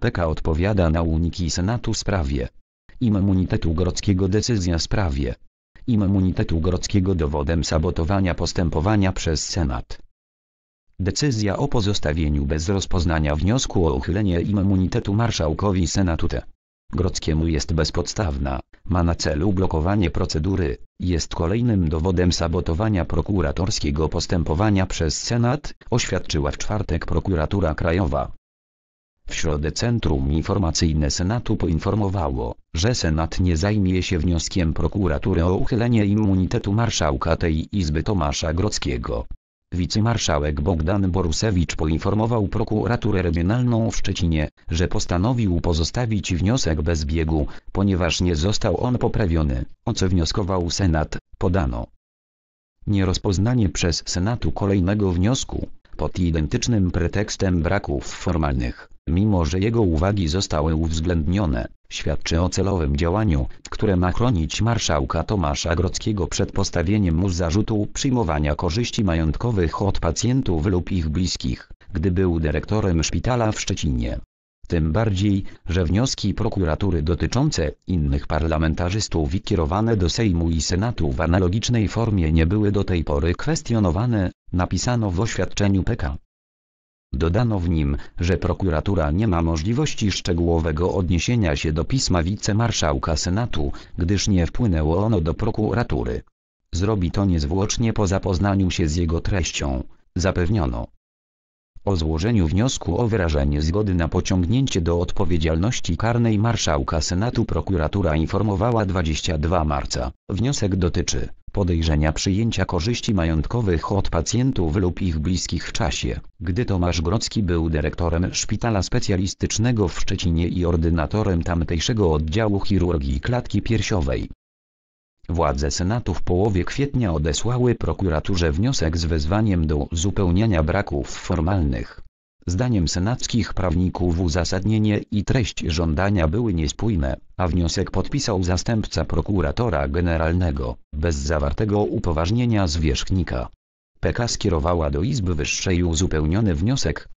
PK odpowiada na uniki Senatu sprawie. Immunitetu Grodzkiego decyzja sprawie. Immunitetu Grodzkiego dowodem sabotowania postępowania przez Senat. Decyzja o pozostawieniu bez rozpoznania wniosku o uchylenie immunitetu marszałkowi Senatu T. Grodzkiemu jest bezpodstawna, ma na celu blokowanie procedury, jest kolejnym dowodem sabotowania prokuratorskiego postępowania przez Senat, oświadczyła w czwartek prokuratura krajowa. W środę Centrum Informacyjne Senatu poinformowało, że Senat nie zajmie się wnioskiem prokuratury o uchylenie immunitetu marszałka tej izby Tomasza Grockiego. Wicemarszałek Bogdan Borusewicz poinformował prokuraturę regionalną w Szczecinie, że postanowił pozostawić wniosek bez biegu, ponieważ nie został on poprawiony, o co wnioskował Senat, podano. Nierozpoznanie przez Senatu kolejnego wniosku, pod identycznym pretekstem braków formalnych, Mimo, że jego uwagi zostały uwzględnione, świadczy o celowym działaniu, które ma chronić marszałka Tomasza Grodzkiego przed postawieniem mu zarzutu przyjmowania korzyści majątkowych od pacjentów lub ich bliskich, gdy był dyrektorem szpitala w Szczecinie. Tym bardziej, że wnioski prokuratury dotyczące innych parlamentarzystów i kierowane do Sejmu i Senatu w analogicznej formie nie były do tej pory kwestionowane, napisano w oświadczeniu PK. Dodano w nim, że prokuratura nie ma możliwości szczegółowego odniesienia się do pisma wicemarszałka Senatu, gdyż nie wpłynęło ono do prokuratury. Zrobi to niezwłocznie po zapoznaniu się z jego treścią, zapewniono. O złożeniu wniosku o wyrażenie zgody na pociągnięcie do odpowiedzialności karnej marszałka Senatu prokuratura informowała 22 marca. Wniosek dotyczy podejrzenia przyjęcia korzyści majątkowych od pacjentów lub ich bliskich w czasie, gdy Tomasz Grodzki był dyrektorem szpitala specjalistycznego w Szczecinie i ordynatorem tamtejszego oddziału chirurgii klatki piersiowej. Władze Senatu w połowie kwietnia odesłały prokuraturze wniosek z wezwaniem do uzupełniania braków formalnych. Zdaniem senackich prawników uzasadnienie i treść żądania były niespójne, a wniosek podpisał zastępca prokuratora generalnego, bez zawartego upoważnienia zwierzchnika. PK skierowała do Izby Wyższej uzupełniony wniosek,